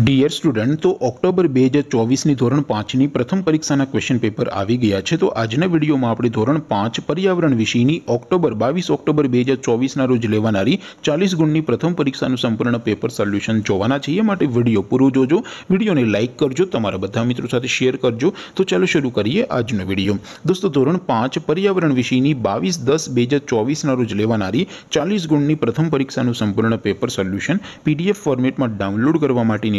dear student तो अक्टूबर 2024 ની ધોરણ 5 ની પ્રથમ પરીક્ષા નું ક્વેશ્ચન પેપર આવી ગયું છે તો આજના વિડિયોમાં આપણે ધોરણ 5 પર્યાવરણ વિષયની ઓક્ટોબર 22 ઓક્ટોબર 2024 ના રોજ લેવાણારી 40 ગુણની પ્રથમ પરીક્ષા નું સંપૂર્ણ પેપર સોલ્યુશન જોવાના છે માટે વિડિયો પૂરું જોજો વિડિયોને લાઈક કરજો તમારા બધા મિત્રો સાથે શેર કરજો તો ચાલો શરૂ કરીએ આજનો વિડિયો દોસ્તો ધોરણ 5 પર્યાવરણ વિષયની 22 10 2024 ના રોજ લેવાણારી 40 ગુણની પ્રથમ પરીક્ષા નું સંપૂર્ણ પેપર સોલ્યુશન PDF ફોર્મેટમાં ડાઉનલોડ કરવા માટે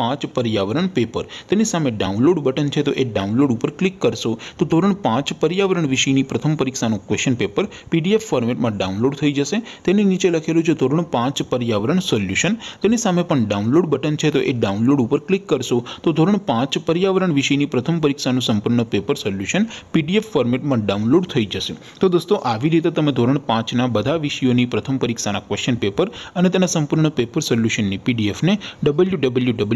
5 પર્યાવરણ પેપર તેની સામે ડાઉનલોડ બટન છે તો એ ડાઉનલોડ ઉપર ક્લિક કરશો તો ધોરણ 5 પર્યાવરણ વિષયની પ્રથમ પરીક્ષાનો ક્વેશ્ચન પેપર PDF ફોર્મેટમાં ડાઉનલોડ થઈ જશે તેની નીચે લખેલું છે ધોરણ 5 પર્યાવરણ સોલ્યુશન તેની સામે પણ ડાઉનલોડ બટન છે તો એ ડાઉનલોડ ઉપર ક્લિક કરશો તો ધોરણ 5 પર્યાવરણ વિષયની પ્રથમ પરીક્ષાનું સંપૂર્ણ પેપર સોલ્યુશન PDF ફોર્મેટમાં ડાઉનલોડ થઈ જશે તો દોસ્તો આવી રીતે તમે ધોરણ 5 ના બધા વિષયોની પ્રથમ પરીક્ષાના ક્વેશ્ચન પેપર અને તેના સંપૂર્ણ પેપર સોલ્યુશનની PDF ને WW